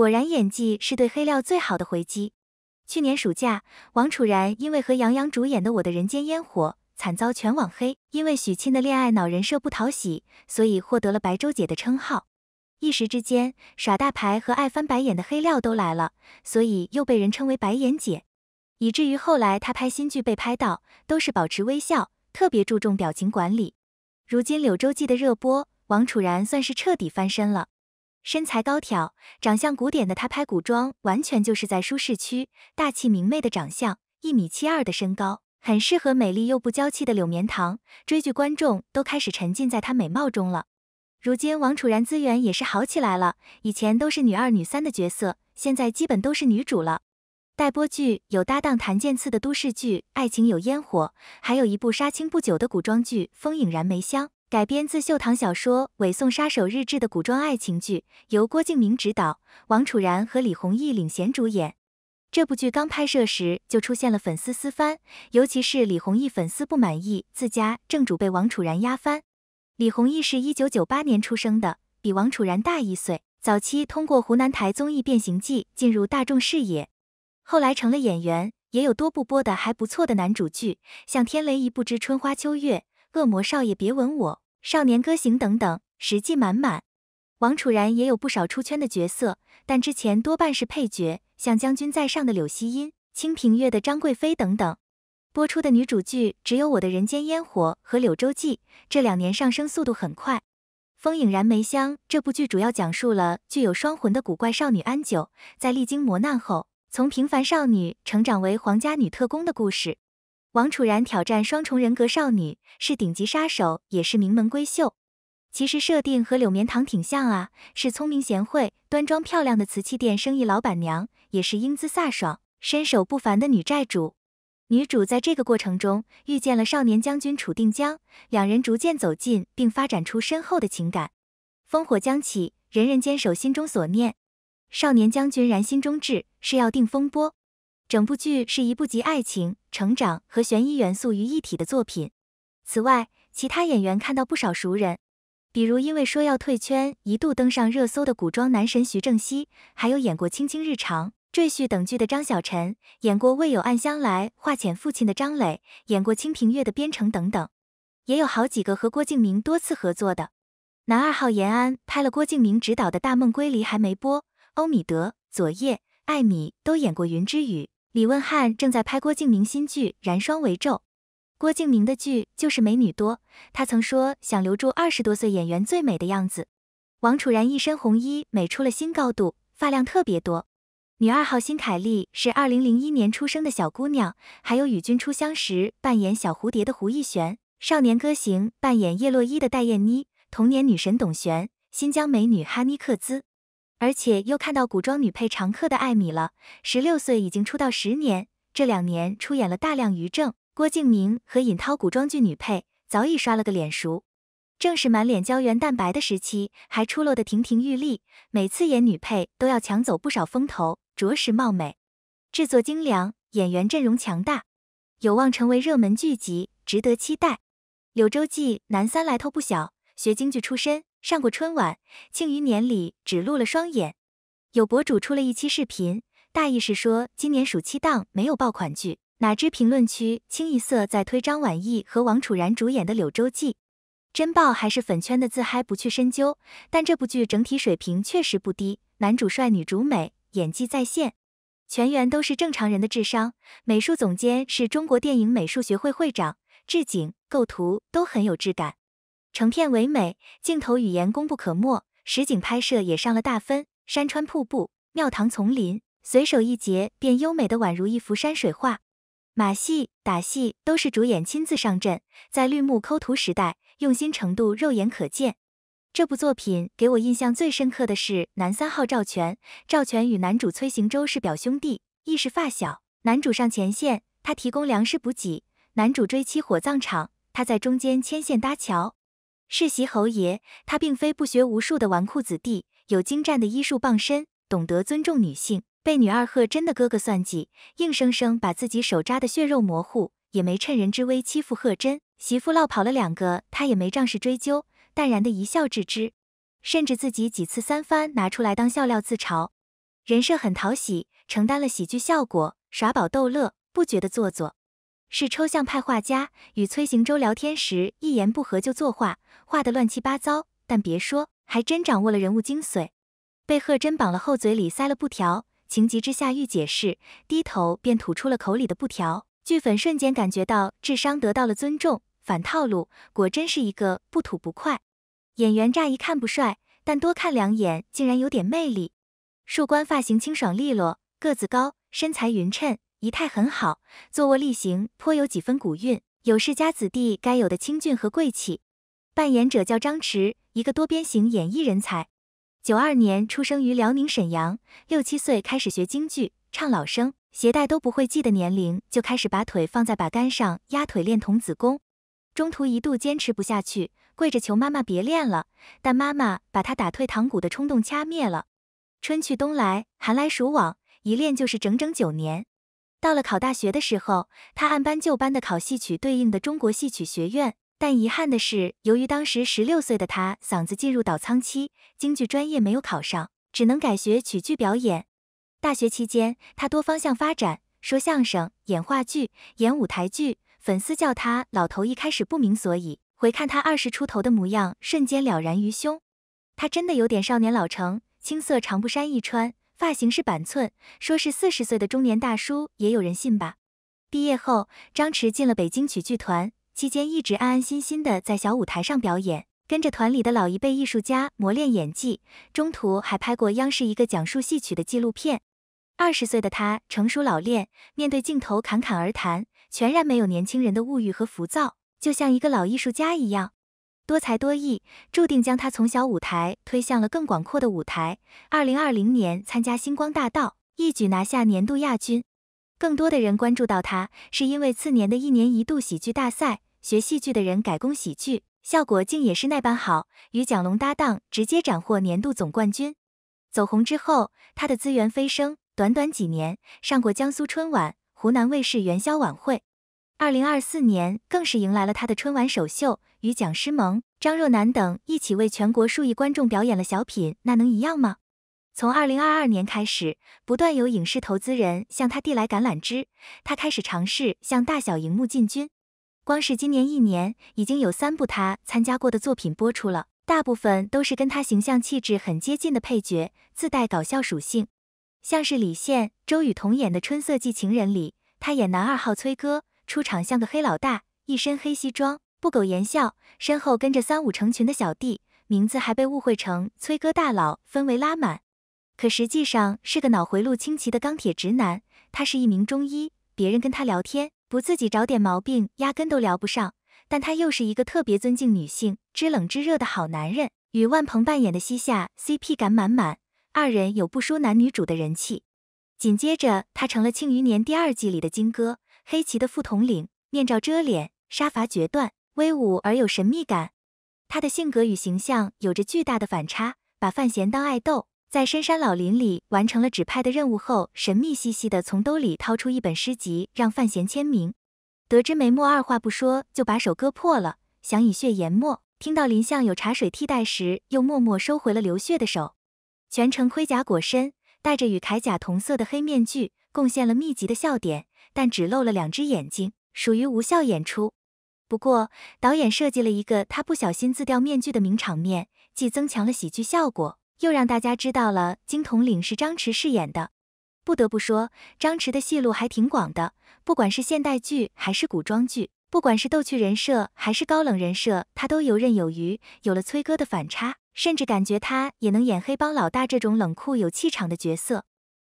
果然，演技是对黑料最好的回击。去年暑假，王楚然因为和杨洋主演的《我的人间烟火》惨遭全网黑，因为许沁的恋爱脑人设不讨喜，所以获得了“白粥姐”的称号。一时之间，耍大牌和爱翻白眼的黑料都来了，所以又被人称为“白眼姐”，以至于后来她拍新剧被拍到，都是保持微笑，特别注重表情管理。如今《柳州记》的热播，王楚然算是彻底翻身了。身材高挑、长相古典的她拍古装完全就是在舒适区，大气明媚的长相，一米七二的身高，很适合美丽又不娇气的柳绵堂。追剧观众都开始沉浸在她美貌中了。如今王楚然资源也是好起来了，以前都是女二、女三的角色，现在基本都是女主了。待播剧有搭档谭健次的都市剧《爱情有烟火》，还有一部杀青不久的古装剧《风影燃梅香》。改编自秀堂小说《伪宋杀手日志》的古装爱情剧，由郭敬明执导，王楚然和李宏毅领衔主演。这部剧刚拍摄时就出现了粉丝私翻，尤其是李宏毅粉丝不满意自家正主被王楚然压翻。李宏毅是一九九八年出生的，比王楚然大一岁，早期通过湖南台综艺《变形计》进入大众视野，后来成了演员，也有多部播的还不错的男主剧，像《天雷一部之春花秋月》。《恶魔少爷别吻我》《少年歌行》等等，实际满满。王楚然也有不少出圈的角色，但之前多半是配角，像《将军在上》的柳熙音，《清平乐》的张贵妃等等。播出的女主剧只有《我的人间烟火》和《柳州记》，这两年上升速度很快。《风影燃梅香》这部剧主要讲述了具有双魂的古怪少女安九，在历经磨难后，从平凡少女成长为皇家女特工的故事。王楚然挑战双重人格少女，是顶级杀手，也是名门闺秀。其实设定和柳绵堂挺像啊，是聪明贤惠、端庄漂亮的瓷器店生意老板娘，也是英姿飒爽、身手不凡的女债主。女主在这个过程中遇见了少年将军楚定江，两人逐渐走近，并发展出深厚的情感。烽火将起，人人坚守心中所念。少年将军燃心中志，誓要定风波。整部剧是一部集爱情、成长和悬疑元素于一体的作品。此外，其他演员看到不少熟人，比如因为说要退圈一度登上热搜的古装男神徐正溪，还有演过《青青日常》《赘婿》等剧的张小晨，演过《未有暗香来》《化遣父亲》的张磊，演过《清平乐》的边城等等，也有好几个和郭敬明多次合作的。男二号严安拍了郭敬明执导的《大梦归离》，还没播。欧米德、左叶、艾米都演过《云之羽》。李汶翰正在拍郭敬明新剧《燃霜为昼》，郭敬明的剧就是美女多。他曾说想留住二十多岁演员最美的样子。王楚然一身红衣美出了新高度，发量特别多。女二号辛凯莉是二零零一年出生的小姑娘，还有《与君初相识》扮演小蝴蝶的胡意璇，少年歌行》扮演叶洛伊的戴燕妮，童年女神董璇，新疆美女哈妮克孜。而且又看到古装女配常客的艾米了，十六岁已经出道十年，这两年出演了大量于正、郭敬明和尹涛古装剧女配，早已刷了个脸熟。正是满脸胶原蛋白的时期，还出落得亭亭玉立，每次演女配都要抢走不少风头，着实貌美，制作精良，演员阵容强大，有望成为热门剧集，值得期待。《柳州记》男三来头不小，学京剧出身。上过春晚，《庆余年》里只露了双眼。有博主出了一期视频，大意是说今年暑期档没有爆款剧，哪知评论区清一色在推张晚意和王楚然主演的《柳州记》。真爆还是粉圈的自嗨，不去深究。但这部剧整体水平确实不低，男主帅，女主美，演技在线，全员都是正常人的智商。美术总监是中国电影美术学会会长，置景、构图都很有质感。成片唯美，镜头语言功不可没，实景拍摄也上了大分。山川瀑布、庙堂丛林，随手一截便优美的宛如一幅山水画。马戏、打戏都是主演亲自上阵，在绿幕抠图时代，用心程度肉眼可见。这部作品给我印象最深刻的是男三号赵全。赵全与男主崔行舟是表兄弟，亦是发小。男主上前线，他提供粮食补给；男主追妻火葬场，他在中间牵线搭桥。世袭侯爷，他并非不学无术的纨绔子弟，有精湛的医术傍身，懂得尊重女性。被女二贺真的哥哥算计，硬生生把自己手扎的血肉模糊，也没趁人之危欺负贺真媳妇，落跑了两个，他也没仗势追究，淡然的一笑置之，甚至自己几次三番拿出来当笑料自嘲，人设很讨喜，承担了喜剧效果，耍宝逗乐，不觉得做作。是抽象派画家，与崔行舟聊天时一言不合就作画，画得乱七八糟，但别说，还真掌握了人物精髓。被贺真绑了后，嘴里塞了布条，情急之下欲解释，低头便吐出了口里的布条。剧粉瞬间感觉到智商得到了尊重，反套路，果真是一个不吐不快。演员乍一看不帅，但多看两眼竟然有点魅力。树冠发型清爽利落，个子高，身材匀称。仪态很好，坐卧立行颇有几分古韵，有世家子弟该有的清俊和贵气。扮演者叫张弛，一个多边形演艺人才。九二年出生于辽宁沈阳，六七岁开始学京剧唱老生，携带都不会系的年龄就开始把腿放在把杆上压腿练童子功，中途一度坚持不下去，跪着求妈妈别练了，但妈妈把他打退堂鼓的冲动掐灭了。春去冬来，寒来暑往，一练就是整整九年。到了考大学的时候，他按班就班的考戏曲对应的中国戏曲学院，但遗憾的是，由于当时十六岁的他嗓子进入倒仓期，京剧专业没有考上，只能改学曲剧表演。大学期间，他多方向发展，说相声、演话剧、演舞台剧，粉丝叫他“老头”，一开始不明所以，回看他二十出头的模样，瞬间了然于胸。他真的有点少年老成，青色长布衫一穿。发型是板寸，说是四十岁的中年大叔，也有人信吧。毕业后，张弛进了北京曲剧团，期间一直安安心心的在小舞台上表演，跟着团里的老一辈艺术家磨练演技，中途还拍过央视一个讲述戏曲的纪录片。二十岁的他成熟老练，面对镜头侃侃而谈，全然没有年轻人的物欲和浮躁，就像一个老艺术家一样。多才多艺，注定将他从小舞台推向了更广阔的舞台。二零二零年参加星光大道，一举拿下年度亚军。更多的人关注到他，是因为次年的一年一度喜剧大赛，学戏剧的人改攻喜剧，效果竟也是那般好，与蒋龙搭档直接斩获年度总冠军。走红之后，他的资源飞升，短短几年上过江苏春晚、湖南卫视元宵晚会。二零二四年更是迎来了他的春晚首秀，与蒋诗萌、张若楠等一起为全国数亿观众表演了小品。那能一样吗？从二零二二年开始，不断有影视投资人向他递来橄榄枝，他开始尝试向大小荧幕进军。光是今年一年，已经有三部他参加过的作品播出了，大部分都是跟他形象气质很接近的配角，自带搞笑属性。像是李现、周雨彤演的《春色寄情人》里，他演男二号崔哥。出场像个黑老大，一身黑西装，不苟言笑，身后跟着三五成群的小弟，名字还被误会成崔哥大佬，氛围拉满。可实际上是个脑回路清奇的钢铁直男。他是一名中医，别人跟他聊天，不自己找点毛病，压根都聊不上。但他又是一个特别尊敬女性、知冷知热的好男人。与万鹏扮演的西夏 CP 感满满，二人有不输男女主的人气。紧接着，他成了《庆余年》第二季里的金哥。黑旗的副统领，面罩遮脸，杀伐决断，威武而有神秘感。他的性格与形象有着巨大的反差。把范闲当爱豆，在深山老林里完成了指派的任务后，神秘兮兮的从兜里掏出一本诗集，让范闲签名。得知梅墨，二话不说就把手割破了，想以血研墨。听到林相有茶水替代时，又默默收回了流血的手。全程盔甲裹身，戴着与铠甲同色的黑面具，贡献了密集的笑点。但只露了两只眼睛，属于无效演出。不过，导演设计了一个他不小心自掉面具的名场面，既增强了喜剧效果，又让大家知道了金统领是张弛饰演的。不得不说，张弛的戏路还挺广的，不管是现代剧还是古装剧，不管是逗趣人设还是高冷人设，他都游刃有余。有了崔哥的反差，甚至感觉他也能演黑帮老大这种冷酷有气场的角色。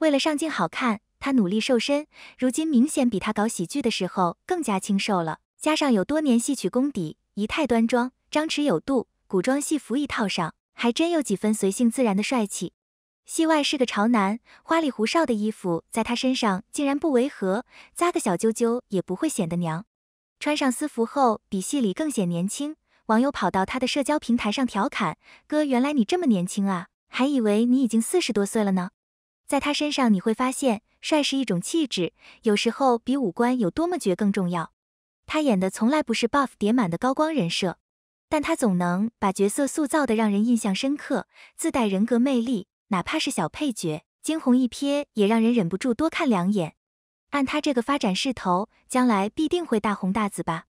为了上镜好看。他努力瘦身，如今明显比他搞喜剧的时候更加清瘦了。加上有多年戏曲功底，仪态端庄，张弛有度，古装戏服一套上，还真有几分随性自然的帅气。戏外是个潮男，花里胡哨的衣服在他身上竟然不违和，扎个小揪揪也不会显得娘。穿上私服后，比戏里更显年轻。网友跑到他的社交平台上调侃：“哥，原来你这么年轻啊，还以为你已经四十多岁了呢。”在他身上，你会发现帅是一种气质，有时候比五官有多么绝更重要。他演的从来不是 buff 叠满的高光人设，但他总能把角色塑造的让人印象深刻，自带人格魅力，哪怕是小配角，惊鸿一瞥也让人忍不住多看两眼。按他这个发展势头，将来必定会大红大紫吧。